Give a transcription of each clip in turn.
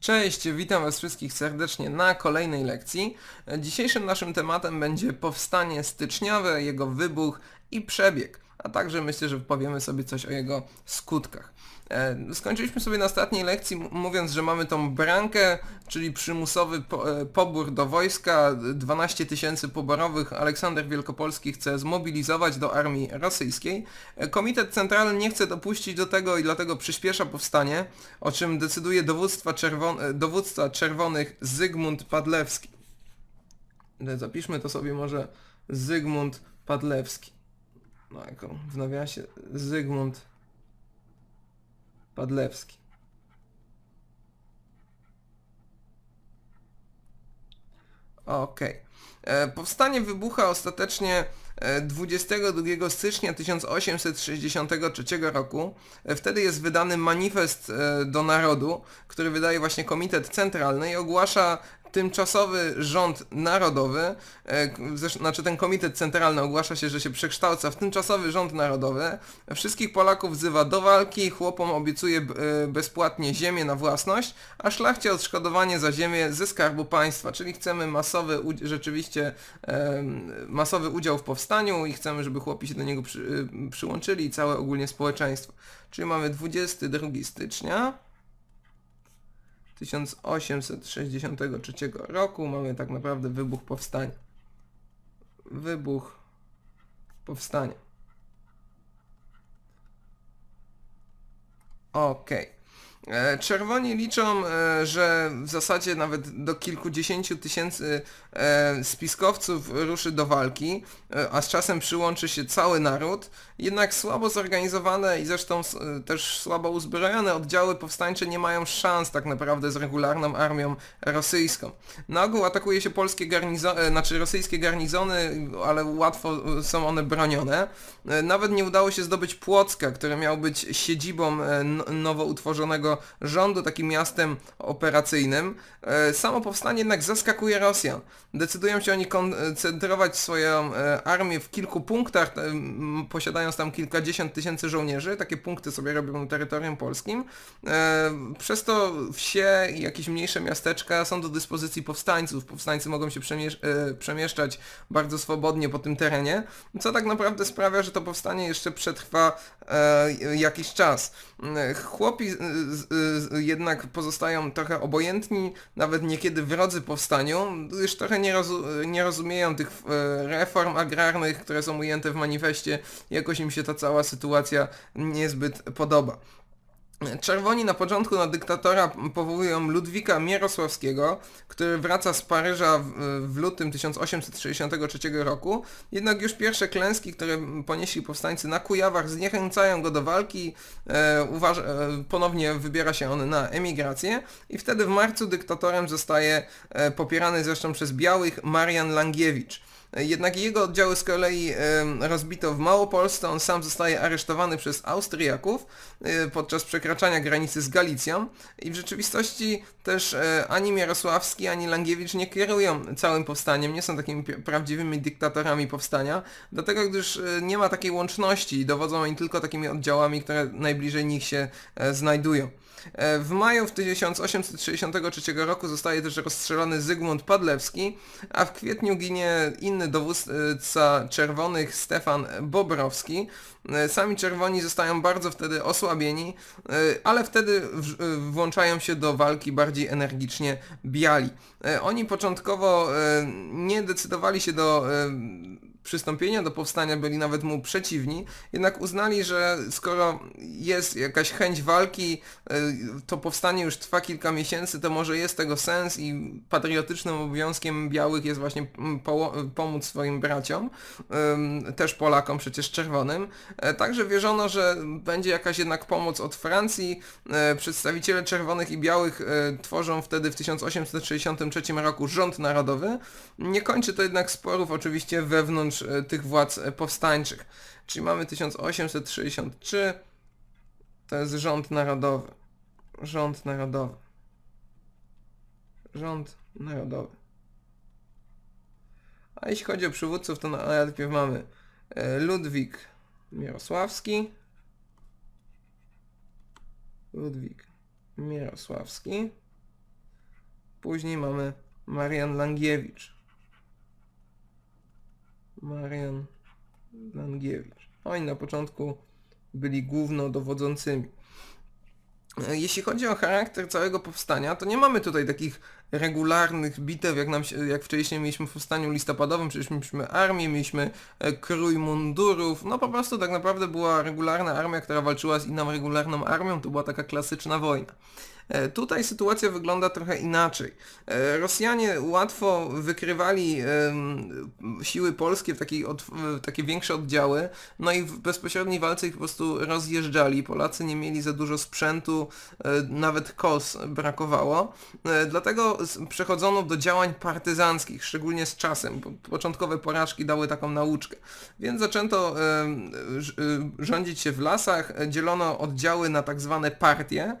Cześć, witam Was wszystkich serdecznie na kolejnej lekcji. Dzisiejszym naszym tematem będzie powstanie styczniowe, jego wybuch i przebieg, a także myślę, że powiemy sobie coś o jego skutkach. E, skończyliśmy sobie na ostatniej lekcji mówiąc, że mamy tą brankę, czyli przymusowy po, e, pobór do wojska. 12 tysięcy poborowych Aleksander Wielkopolski chce zmobilizować do armii rosyjskiej. E, Komitet Centralny nie chce dopuścić do tego i dlatego przyspiesza powstanie, o czym decyduje dowództwa czerwon dowódca czerwonych Zygmunt Padlewski. Zapiszmy to sobie może Zygmunt Padlewski. No, jako w nawiasie Zygmunt Padlewski. Okej. Okay. E, powstanie wybucha ostatecznie 22 e, stycznia 1863 roku. E, wtedy jest wydany manifest do narodu, który wydaje właśnie Komitet Centralny i ogłasza tymczasowy rząd narodowy, e, znaczy ten komitet centralny ogłasza się, że się przekształca w tymczasowy rząd narodowy, wszystkich Polaków wzywa do walki, chłopom obiecuje e, bezpłatnie ziemię na własność, a szlachcie odszkodowanie za ziemię ze skarbu państwa, czyli chcemy masowy, rzeczywiście e, masowy udział w powstaniu i chcemy, żeby chłopi się do niego przy, przyłączyli i całe ogólnie społeczeństwo. Czyli mamy 22 stycznia. 1863 roku mamy tak naprawdę wybuch powstania. Wybuch powstania. Okej. Okay. E, czerwoni liczą, e, że w zasadzie nawet do kilkudziesięciu tysięcy e, spiskowców ruszy do walki, a z czasem przyłączy się cały naród. Jednak słabo zorganizowane i zresztą też słabo uzbrojone oddziały powstańcze nie mają szans tak naprawdę z regularną armią rosyjską. Na ogół atakuje się polskie garnizony, znaczy rosyjskie garnizony, ale łatwo są one bronione. Nawet nie udało się zdobyć Płocka, który miał być siedzibą nowo utworzonego polskiego rządu, takim miastem operacyjnym, e, samo powstanie jednak zaskakuje Rosjan. Decydują się oni koncentrować swoją e, armię w kilku punktach, e, posiadając tam kilkadziesiąt tysięcy żołnierzy, takie punkty sobie robią na terytorium polskim. Przez to wsie i jakieś mniejsze miasteczka są do dyspozycji powstańców. Powstańcy mogą się przemieszczać bardzo swobodnie po tym terenie, co tak naprawdę sprawia, że to powstanie jeszcze przetrwa jakiś czas. E, chłopi e, e, jednak pozostają trochę obojętni, nawet niekiedy wrodzy powstaniu, już trochę nie, rozu nie rozumieją tych reform agrarnych, które są ujęte w manifestie, jakoś im się ta cała sytuacja niezbyt podoba. Czerwoni na początku na dyktatora powołują Ludwika Mierosławskiego, który wraca z Paryża w, lutym 1863 roku, jednak już pierwsze klęski, które ponieśli powstańcy na Kujawach zniechęcają go do walki, e, e, ponownie wybiera się on na emigrację i wtedy w marcu dyktatorem zostaje e, popierany zresztą przez białych Marian Langiewicz. Jednak jego oddziały z kolei rozbito w Małopolsce, on sam zostaje aresztowany przez Austriaków y, podczas przekraczania granicy z Galicją i w rzeczywistości też e, ani Mierosławski, ani Langiewicz nie kierują całym powstaniem, nie są takimi prawdziwymi dyktatorami powstania, dlatego gdyż e, nie ma takiej łączności i dowodzą oni tylko takimi oddziałami, które najbliżej nich się e, znajdują. E, w maju w 1863 roku zostaje też rozstrzelony Zygmunt Padlewski, a w kwietniu ginie inny dowódca czerwonych Stefan Bobrowski. E, sami czerwoni zostają bardzo wtedy osłabieni, e, ale wtedy włączają się do walki bardziej energicznie biali. Oni początkowo nie decydowali się do przystąpienia do powstania byli nawet mu przeciwni, jednak uznali, że skoro jest jakaś chęć walki, e, to powstanie już trwa kilka miesięcy, to może jest tego sens i patriotycznym obowiązkiem białych jest właśnie pomóc swoim braciom, też Polakom przecież czerwonym. E, także wierzono, że będzie jakaś jednak pomoc od Francji. E, przedstawiciele czerwonych i białych tworzą wtedy w 1863 roku rząd narodowy. Nie kończy to jednak sporów oczywiście wewnątrz wewnątrz e, tych władz e, powstańczych. Czyli mamy 1863, to jest rząd narodowy. Rząd narodowy. Rząd narodowy. A jeśli chodzi o przywódców, to najpierw mamy e, Ludwik Mirosławski. Ludwik Mirosławski. Później mamy Marian Langiewicz. Marian Langiewicz. Oni no na początku byli głównodowodzącymi. Jeśli chodzi o charakter całego powstania, to nie mamy tutaj takich regularnych bitew, jak, nam się, jak wcześniej mieliśmy w powstaniu listopadowym, przecież mieliśmy armię, mieliśmy e, krój mundurów, no po prostu tak naprawdę była regularna armia, która walczyła z inną regularną armią, to była taka klasyczna wojna. E, tutaj sytuacja wygląda trochę inaczej. E, Rosjanie łatwo wykrywali siły polskie w takiej takie większe oddziały, no i w bezpośredniej walce ich po prostu rozjeżdżali. Polacy nie mieli za dużo sprzętu, e, nawet kos brakowało. Dlatego przechodzono do działań partyzanckich, szczególnie z czasem. Początkowe porażki dały taką nauczkę. Więc zaczęto rządzić się w lasach, dzielono oddziały na tak zwane partie,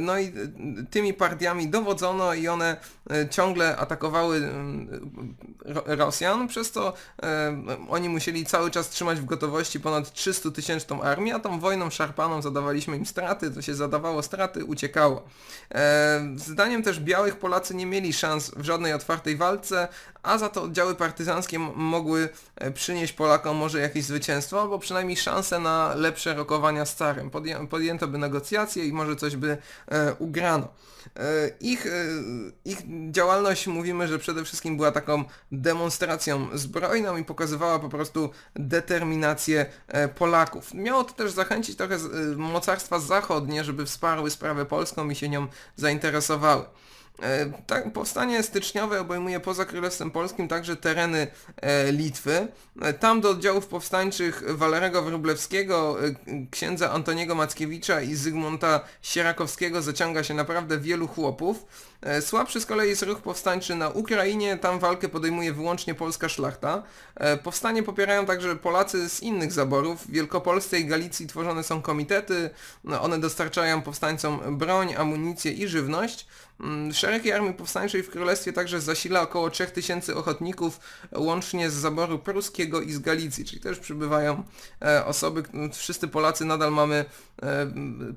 no i y, tymi partiami dowodzono i one y, ciągle atakowały y, Rosjan, przez to oni musieli cały czas trzymać w gotowości ponad 300 tysięczną armię, a tą wojną szarpaną zadawaliśmy im straty, to się zadawało straty, uciekało. E, zdaniem też białych Polacy nie mieli szans w żadnej otwartej walce, a za to oddziały partyzanckie mogły e, przynieść Polakom może jakieś zwycięstwo, albo przynajmniej szansę na lepsze rokowania z carem. Podję podjęto by negocjacje i może coś by e, ugrano. E, ich, e, ich działalność mówimy, że przede wszystkim była taką demonstracją zbrojną i pokazywała po prostu determinację e, Polaków. Miało to też zachęcić trochę e, mocarstwa zachodnie, żeby wsparły sprawę polską i się nią zainteresowały. E, tak, powstanie styczniowe obejmuje poza Królestwem Polskim także tereny e, Litwy. E, tam do oddziałów powstańczych Walerego Wróblewskiego, księdza Antoniego Mackiewicza i Zygmunta Sierakowskiego zaciąga się naprawdę wielu chłopów. Słabszy z kolei jest ruch powstańczy na Ukrainie, tam walkę podejmuje wyłącznie polska szlachta. Powstanie popierają także Polacy z innych zaborów. W Wielkopolsce i Galicji tworzone są komitety, no, one dostarczają powstańcom broń, amunicję i żywność. Mm, Szeregi Armii Powstańczej w Królestwie także zasila około 3000 ochotników łącznie z zaboru pruskiego i z Galicji, czyli też przybywają e, osoby, wszyscy Polacy nadal mamy e,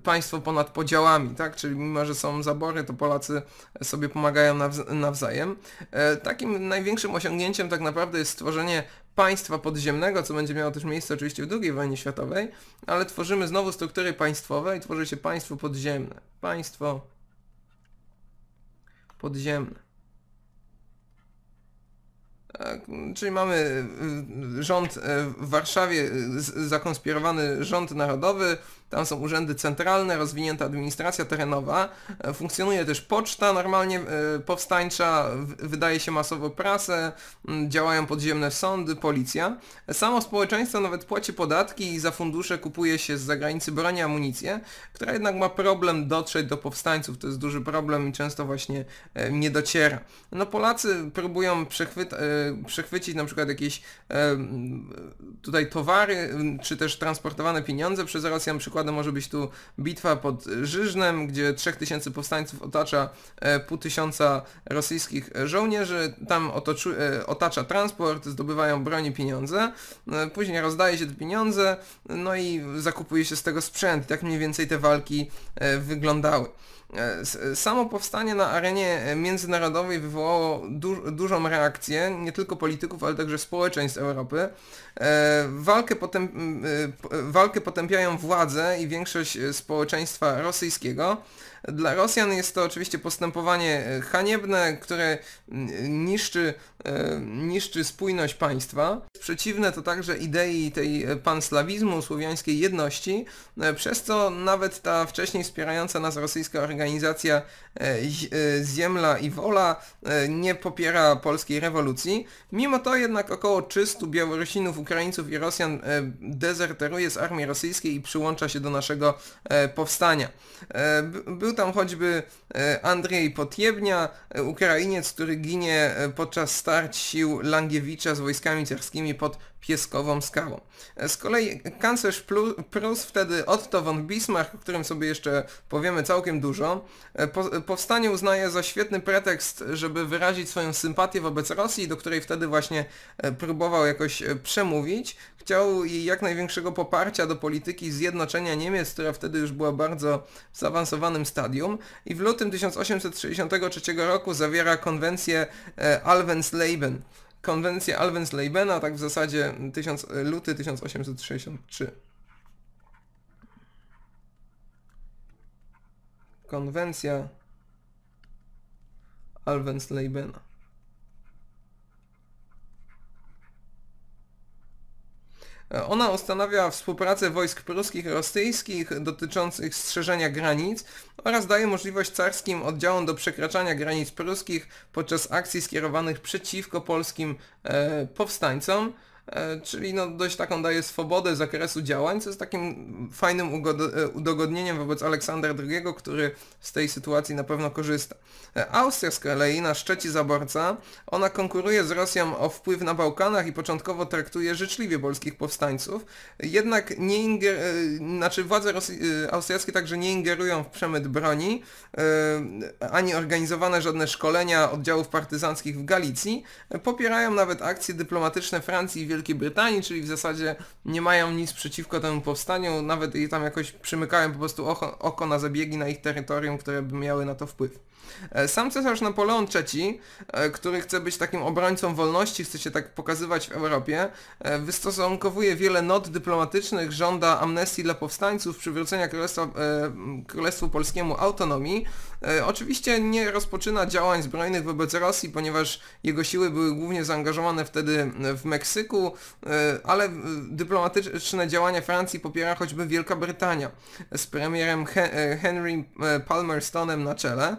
państwo ponad podziałami, tak? czyli mimo, że są zabory, to Polacy sobie pomagają nawzajem. E, takim największym osiągnięciem tak naprawdę jest stworzenie państwa podziemnego, co będzie miało też miejsce oczywiście w II wojnie światowej, ale tworzymy znowu struktury państwowe i tworzy się państwo podziemne. Państwo podziemne. Tak, czyli mamy y, y, rząd y, w Warszawie, zakonspirowany rząd narodowy, tam są urzędy centralne, rozwinięta administracja terenowa. E, funkcjonuje też poczta normalnie e, powstańcza, wydaje się masowo prasę, mm, działają podziemne sądy, policja. E, samo społeczeństwo nawet płaci podatki i za fundusze kupuje się z zagranicy broni, amunicję, która jednak ma problem dotrzeć do powstańców. To jest duży problem i często właśnie nie dociera. No Polacy próbują przechwyta- przechwycić na przykład jakieś tutaj towary, czy też transportowane pieniądze przez Rosjan, przykład przykładem może być tu bitwa pod Żyżnem, gdzie 3000 powstańców otacza e, pół tysiąca rosyjskich żołnierzy, tam otoczy, e, otacza transport, zdobywają broń i pieniądze, e, później rozdaje się te pieniądze, no i zakupuje się z tego sprzęt. Tak mniej więcej te walki wyglądały. Samo powstanie na arenie międzynarodowej wywołało dużą reakcję nie tylko polityków, ale także społeczeństw Europy. E, walkę, potęp e, e, walkę potępiają władze i większość społeczeństwa rosyjskiego. Dla Rosjan jest to oczywiście postępowanie haniebne, które niszczy, niszczy spójność państwa. Przeciwne to także idei tej panslawizmu, słowiańskiej jedności, przez co nawet ta wcześniej wspierająca nas rosyjska organizacja Ziemla i Wola nie popiera polskiej rewolucji. Mimo to jednak około 300 Białorusinów Ukraińców i Rosjan e, dezerteruje z armii rosyjskiej i przyłącza się do naszego e, powstania. E, był tam choćby Andrzej Potiebnia, Ukrainiec, który ginie podczas starć sił Langiewicza z wojskami carskimi pod pieskową skałą. E, z kolei kanclerz Prus, wtedy Otto von Bismarck, o którym sobie jeszcze powiemy całkiem dużo, e, powstanie uznaje za świetny pretekst, żeby wyrazić swoją sympatię wobec Rosji, do której wtedy właśnie e, próbował jakoś przemówić. Chciał jej jak największego poparcia do polityki zjednoczenia Niemiec, która wtedy już była bardzo w zaawansowanym stadium i w lutym 1863 roku zawiera konwencję Alvensleben konwencję Alvenslebena, tak w zasadzie 1000, luty 1863. Konwencja Alvenslebena. Ona ustanawia współpracę wojsk pruskich i rosyjskich dotyczących strzeżenia granic oraz daje możliwość carskim oddziałom do przekraczania granic pruskich podczas akcji skierowanych przeciwko polskim e, powstańcom. E, czyli no dość taką daje swobodę zakresu działań, co jest takim fajnym e, udogodnieniem wobec Aleksandra II, który z tej sytuacji na pewno korzysta. E, Austria z kolei, na szczeci zaborca, ona konkuruje z Rosją o wpływ na Bałkanach i początkowo traktuje życzliwie polskich powstańców, jednak nie inger... znaczy władze austriackie także nie ingerują w przemyt broni, ani organizowane żadne szkolenia oddziałów partyzanckich w Galicji, popierają nawet akcje dyplomatyczne Francji i Wielkiej Brytanii, czyli w zasadzie nie mają nic przeciwko temu powstaniu, nawet i tam jakoś przymykają po prostu oko, oko na zabiegi na ich terytorium, które by miały na to wpływ. E, sam cesarz Napoleon III, e, który chce być takim obrońcą wolności, chce się tak pokazywać w Europie, e, wystosunkowuje wiele not dyplomatycznych, żąda amnestii dla powstańców, przywrócenia Królestwa, Królestwu Polskiemu autonomii, E, oczywiście nie rozpoczyna działań zbrojnych wobec Rosji, ponieważ jego siły były głównie zaangażowane wtedy e, w Meksyku, e, ale dyplomatyczne działania Francji popiera choćby Wielka Brytania z premierem Henry Palmerstonem na czele.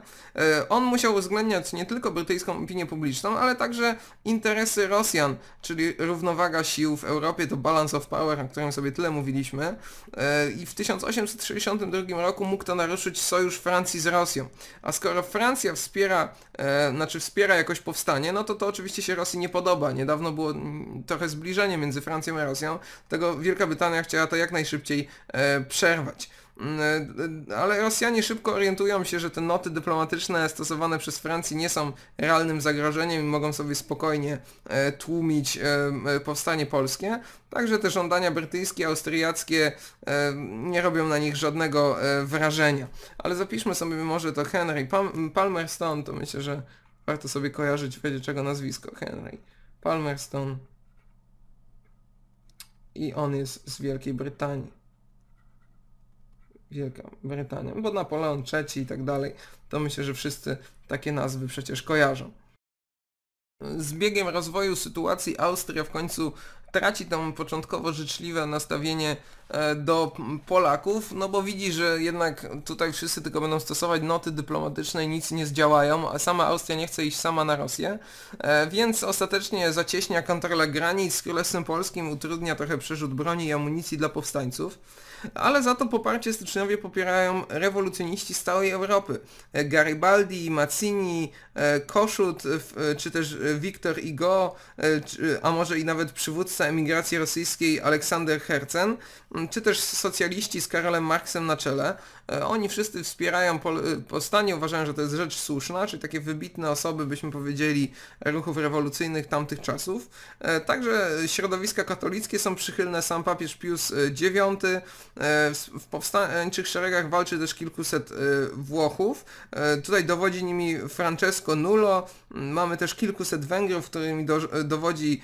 On musiał uwzględniać nie tylko brytyjską opinię publiczną, ale także interesy Rosjan, czyli równowaga sił w Europie, to balance of power, o którym sobie tyle mówiliśmy. I w 1862 roku mógł to naruszyć sojusz Francji z Rosją. A skoro Francja wspiera, e, znaczy wspiera jakoś powstanie, no to to oczywiście się Rosji nie podoba. Niedawno było mm, trochę zbliżenie między Francją a Rosją, tego Wielka Brytania chciała to jak najszybciej e, przerwać. Mm, e, ale Rosjanie szybko orientują się, że te noty dyplomatyczne stosowane przez Francję nie są realnym zagrożeniem i mogą sobie spokojnie e, tłumić e, powstanie polskie. Także te żądania brytyjskie, austriackie nie robią na nich żadnego wrażenia. Ale zapiszmy sobie może to Henry Palmerston, to myślę, że warto sobie kojarzyć wiedzieć czego nazwisko Henry Palmerston. I on jest z Wielkiej Brytanii. Wielka Brytania, bo Napoleon III i tak dalej, to myślę, że wszyscy takie nazwy przecież kojarzą. Z biegiem rozwoju sytuacji Austria w końcu traci tam początkowo życzliwe nastawienie e, do Polaków, no bo widzi, że jednak tutaj wszyscy tylko będą stosować noty dyplomatyczne i nic nie zdziałają, a sama Austria nie chce iść sama na Rosję, e, więc ostatecznie zacieśnia kontrolę granic z Królestwem Polskim, utrudnia trochę przerzut broni i amunicji dla powstańców, ale za to poparcie styczniowie popierają rewolucjoniści z całej Europy. E, Garibaldi, Mazzini, Koszut, czy też Wiktor Igo, a może i nawet przywódca emigracji rosyjskiej Aleksander Herzen, czy też socjaliści z Karolem Marksem na czele, E, oni wszyscy wspierają e, powstanie, uważają, że to jest rzecz słuszna, czyli takie wybitne osoby, byśmy powiedzieli, ruchów rewolucyjnych tamtych czasów. E, także środowiska katolickie są przychylne, sam papież Pius IX. W powstańczych szeregach walczy też kilkuset Włochów. Tutaj dowodzi nimi Francesco Nullo. Mm, mamy też kilkuset Węgrów, którymi do- dowodzi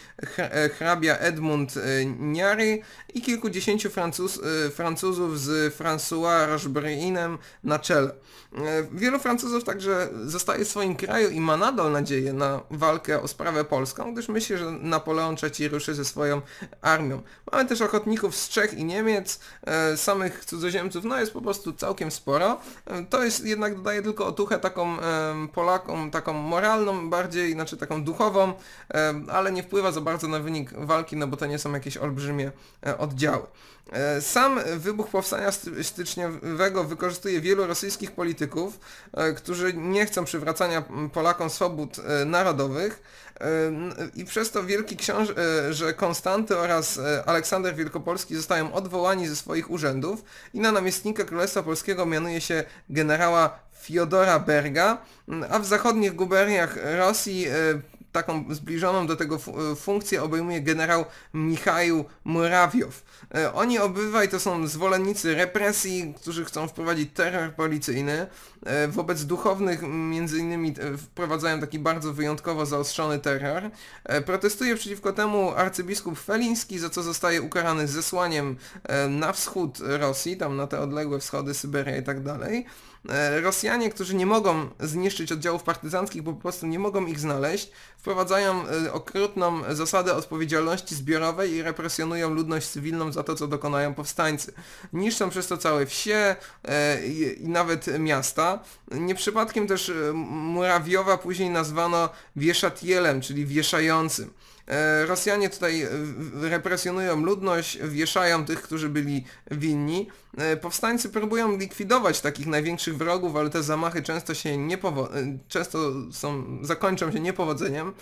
hrabia Edmund Niary i kilkudziesięciu Francuz- Francuzów z François Rochebrun Reinem na czele. E, wielu Francuzów także zostaje w swoim kraju i ma nadal nadzieję na walkę o sprawę polską, gdyż myśli, że Napoleon III ruszy ze swoją armią. Mamy też ochotników z Czech i Niemiec, e, samych cudzoziemców, no jest po prostu całkiem sporo. E, to jest jednak dodaje tylko otuchę taką Polakom, taką moralną bardziej, znaczy taką duchową, ale nie wpływa za bardzo na wynik walki, no bo to nie są jakieś olbrzymie oddziały. E, sam wybuch powstania styczniowego wykorzystuje wielu rosyjskich polityków, e, którzy nie chcą przywracania Polakom swobód e, narodowych i przez to wielki książę Konstanty oraz Aleksander Wielkopolski zostają odwołani ze swoich urzędów i na namiestnika Królestwa Polskiego mianuje się generała Fiodora Berga, a w zachodnich guberniach Rosji taką zbliżoną do tego e, funkcję obejmuje generał Michał Murawiow. E, oni obywaj to są zwolennicy represji, którzy chcą wprowadzić terror policyjny. E, wobec duchownych między innymi wprowadzają taki bardzo wyjątkowo zaostrzony terror. Protestuje przeciwko temu arcybiskup Feliński, za co zostaje ukarany zesłaniem na wschód Rosji, tam na te odległe wschody Syberia i tak dalej. Rosjanie, którzy nie mogą zniszczyć oddziałów partyzanckich, bo po prostu nie mogą ich znaleźć, wprowadzają y, okrutną zasadę odpowiedzialności zbiorowej i represjonują ludność cywilną za to, co dokonają powstańcy. Niszczą przez to całe wsie e, i nawet miasta. Nie przypadkiem też y, Murawiowa później nazwano wieszatielem, czyli wieszającym. E, Rosjanie tutaj e, represjonują ludność, wieszają tych, którzy byli winni. E, Powstańcy próbują likwidować takich największych wrogów, ale te zamachy często się nie często są, zakończą się niepowodzeniem.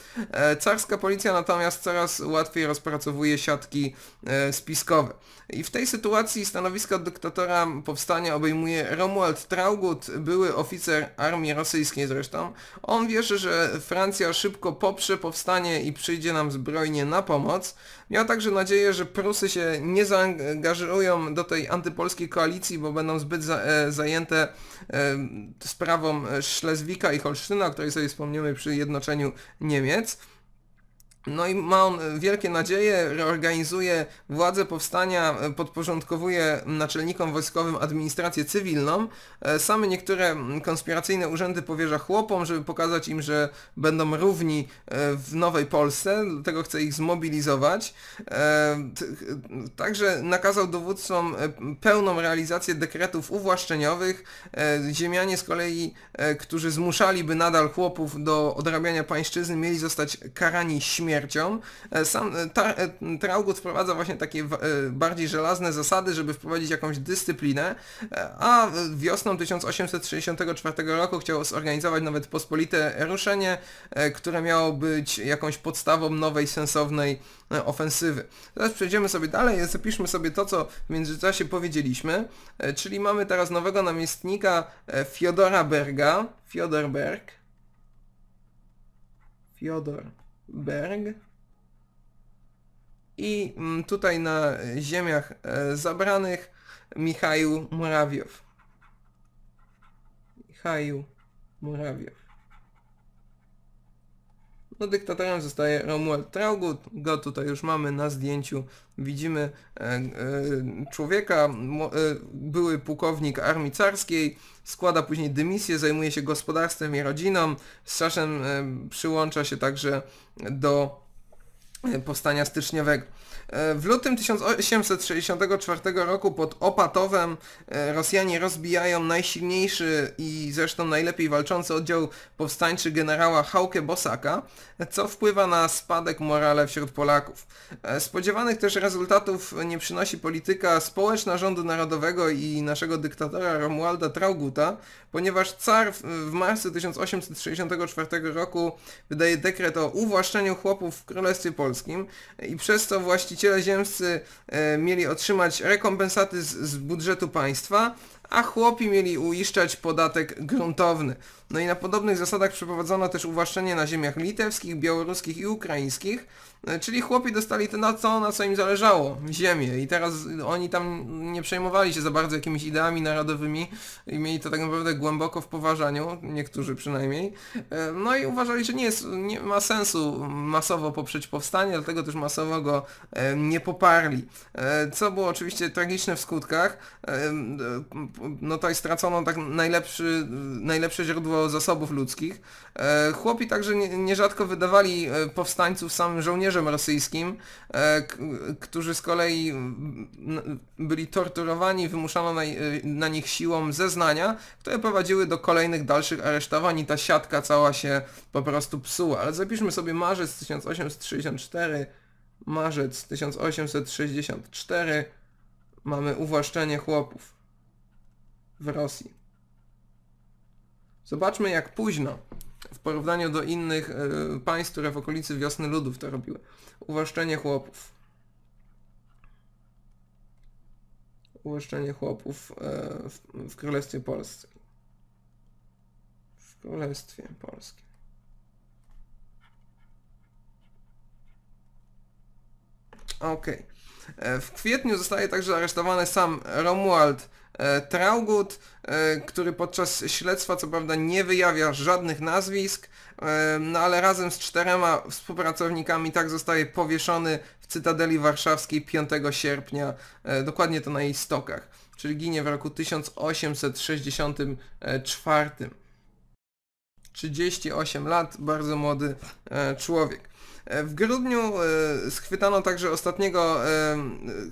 Carska policja natomiast coraz łatwiej rozpracowuje siatki spiskowe. I w tej sytuacji stanowisko dyktatora powstania obejmuje Romuald Traugut, były oficer armii rosyjskiej zresztą. On wierzy, że Francja szybko poprze powstanie i przyjdzie nam z zbrojnie na pomoc. Miał także nadzieję, że Prusy się nie zaangażują do tej antypolskiej koalicji, bo będą zbyt za, e, zajęte e, sprawą e, Szlezwika i Holsztyna, o której sobie wspomniemy przy jednoczeniu Niemiec. No i ma on wielkie nadzieje, reorganizuje władzę powstania, podporządkowuje naczelnikom wojskowym administrację cywilną. E, same niektóre konspiracyjne urzędy powierza chłopom, żeby pokazać im, że będą równi e, w nowej Polsce, dlatego chce ich zmobilizować. E, także nakazał dowódcom pełną realizację dekretów uwłaszczeniowych. Ziemianie z kolei, którzy zmuszaliby nadal chłopów do odrabiania pańszczyzny, mieli zostać karani śmiercią śmiercią. E, sam e, ta, e, Traugut wprowadza właśnie takie bardziej żelazne zasady, żeby wprowadzić jakąś dyscyplinę, a wiosną 1864 roku chciał zorganizować nawet pospolite ruszenie, które miało być jakąś podstawą nowej, sensownej ofensywy. Teraz przejdziemy sobie dalej, zapiszmy sobie to, co w międzyczasie powiedzieliśmy, czyli mamy teraz nowego namiestnika Fiodora Berga, Fiodor Berg, Fiodor Berg. I mm, tutaj na ziemiach e, zabranych Michał Murawiow. Michał Murawiow. No dyktatorem zostaje Romuald Traugut. Go tutaj już mamy na zdjęciu. Widzimy e, e, człowieka, e, były pułkownik armii carskiej, składa później dymisję, zajmuje się gospodarstwem i rodziną. Z czasem e, przyłącza się także do powstania styczniowego. E, w lutym 1864 roku pod Opatowem e, Rosjanie rozbijają najsilniejszy i zresztą najlepiej walczący oddział powstańczy generała Hauke Bosaka, co wpływa na spadek morale wśród Polaków. E, spodziewanych też rezultatów nie przynosi polityka społeczna rządu narodowego i naszego dyktatora Romualda Trauguta, ponieważ car w marcu 1864 roku wydaje dekret o uwłaszczeniu chłopów w Królestwie Polskim polskim i przez to właściciele ziemscy e, mieli otrzymać rekompensaty z, z budżetu państwa, a chłopi mieli uiszczać podatek gruntowny. No i na podobnych zasadach przeprowadzono też uwłaszczenie na ziemiach litewskich, białoruskich i ukraińskich, E, czyli chłopi dostali to na co, na co im zależało, ziemię. I teraz oni tam nie przejmowali się za bardzo jakimiś ideami narodowymi i mieli to tak naprawdę głęboko w poważaniu, niektórzy przynajmniej. E, no i uważali, że nie, jest, nie ma sensu masowo poprzeć powstanie, dlatego też masowo go e, nie poparli. Co było oczywiście tragiczne w skutkach. No tutaj stracono tak najlepszy, najlepsze źródło zasobów ludzkich. Chłopi także nierzadko wydawali powstańców samym żołnierzom żołnierzem rosyjskim, e, którzy z kolei byli torturowani, wymuszano na, na nich siłą zeznania, które prowadziły do kolejnych dalszych aresztowań i ta siatka cała się po prostu psuła. Ale zapiszmy sobie marzec 1864, marzec 1864, mamy uwłaszczenie chłopów w Rosji. Zobaczmy jak późno w porównaniu do innych e, państw, które w okolicy wiosny ludów to robiły. Uwłaszczenie chłopów. Uwłaszczenie chłopów e, w, w Królestwie Polskim. W Królestwie Polskim. Okej. Okay. E, w kwietniu zostaje także aresztowany sam Romuald E, Traugut, e, który podczas śledztwa co prawda nie wyjawia żadnych nazwisk, e, no ale razem z czterema współpracownikami tak zostaje powieszony w Cytadeli Warszawskiej 5 sierpnia, dokładnie to na jej stokach, czyli ginie w roku 1864. 38 lat, bardzo młody człowiek. W grudniu schwytano także ostatniego,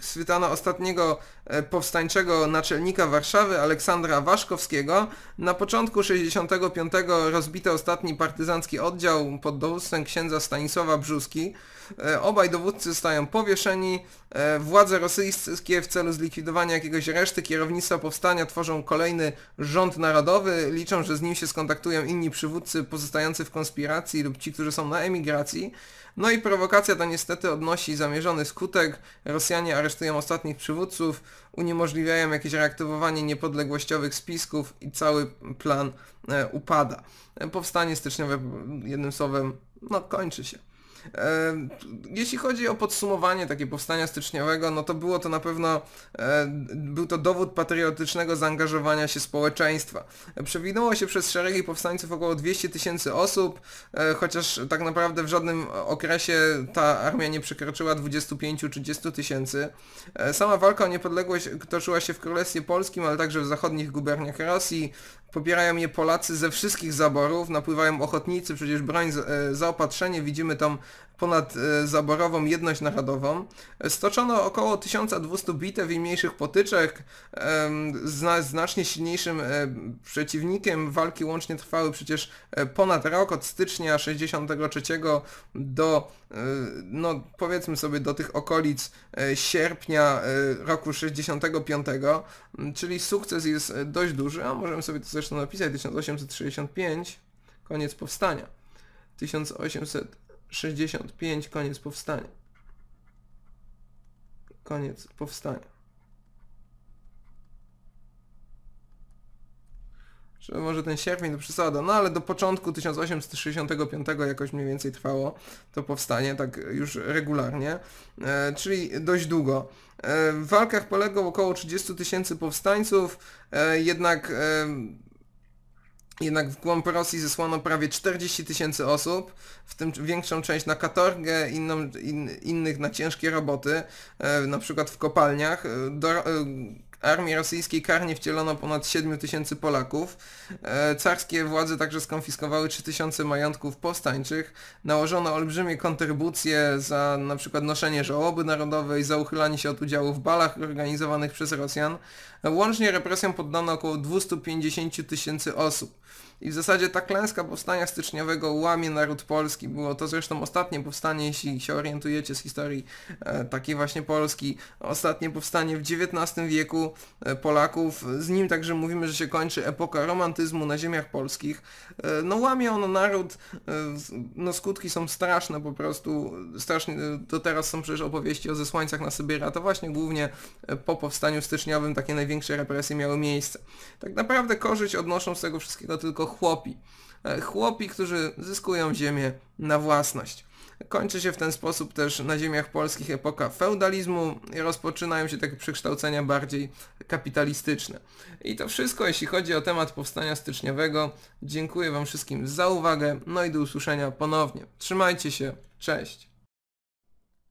schwytano ostatniego E, powstańczego naczelnika Warszawy Aleksandra Waszkowskiego. Na początku 65 rozbity ostatni partyzancki oddział pod dowództwem księdza Stanisława Brzuski. E, obaj dowódcy zostają powieszeni. E, władze rosyjskie w celu zlikwidowania jakiegoś reszty kierownictwa powstania tworzą kolejny rząd narodowy. Liczą, że z nim się skontaktują inni przywódcy pozostający w konspiracji lub ci, którzy są na emigracji. No i prowokacja ta niestety odnosi zamierzony skutek. Rosjanie aresztują ostatnich przywódców uniemożliwiają jakieś reaktywowanie niepodległościowych spisków i cały plan e, upada. E, powstanie styczniowe jednym słowem no, kończy się. E, jeśli chodzi o podsumowanie takie powstania styczniowego, no to było to na pewno, e, był to dowód patriotycznego zaangażowania się społeczeństwa. Przewinęło się przez szeregi powstańców około 200 tysięcy osób, e, chociaż tak naprawdę w żadnym okresie ta armia nie przekroczyła 25-30 tysięcy. Sama walka o niepodległość toczyła się w Królestwie Polskim, ale także w zachodnich guberniach Rosji, pobierają je Polacy ze wszystkich zaborów, napływają ochotnicy, przecież broń, e, zaopatrzenie, widzimy tam ponad e, zaborową jedność narodową. Stoczono około 1200 bitew i mniejszych potyczek. Znacznie silniejszym e, przeciwnikiem walki łącznie trwały przecież e, ponad rok, od stycznia 63 do, no powiedzmy sobie, do tych okolic sierpnia roku 65, czyli sukces jest dość duży, a możemy sobie to zresztą napisać, 1865, koniec powstania. 1800 65, koniec powstania. Koniec powstania. może ten sierpień to przesada, no ale do początku 1865 jakoś mniej więcej trwało to powstanie, tak już regularnie, e, czyli dość długo. E, w walkach poległo około 30 tysięcy powstańców, e, jednak e, jednak w głąb Rosji zesłano prawie 40 tysięcy osób, w tym większą część na katorgę, inną, in, innych na ciężkie roboty, e, na przykład w kopalniach. E, do, e, armii rosyjskiej karnie wcielono ponad 7 tysięcy Polaków. E, carskie władze także skonfiskowały 3 tysiące majątków powstańczych. Nałożono olbrzymie kontrybucje za na przykład noszenie żałoby narodowej, za uchylanie się od udziału w balach organizowanych przez Rosjan. Łącznie represjom poddano około 250 tysięcy osób. I w zasadzie ta klęska powstania styczniowego łamie naród polski. Było to zresztą ostatnie powstanie, jeśli się orientujecie z historii e, takiej właśnie Polski. Ostatnie powstanie w XIX wieku e, Polaków. Z nim także mówimy, że się kończy epoka romantyzmu na ziemiach polskich. E, no łamie ono naród. E, no skutki są straszne po prostu. Strasznie, e, to teraz są przecież opowieści o zesłańcach na Sybira. To właśnie głównie e, po powstaniu styczniowym takie największe represje miały miejsce. Tak naprawdę korzyść odnoszą z tego wszystkiego tylko chłopi. E, chłopi, którzy zyskują ziemię na własność. Kończy się w ten sposób też na ziemiach polskich epoka feudalizmu i rozpoczynają się takie przekształcenia bardziej kapitalistyczne. I to wszystko, jeśli chodzi o temat powstania styczniowego. Dziękuję Wam wszystkim za uwagę, no i do usłyszenia ponownie. Trzymajcie się, cześć!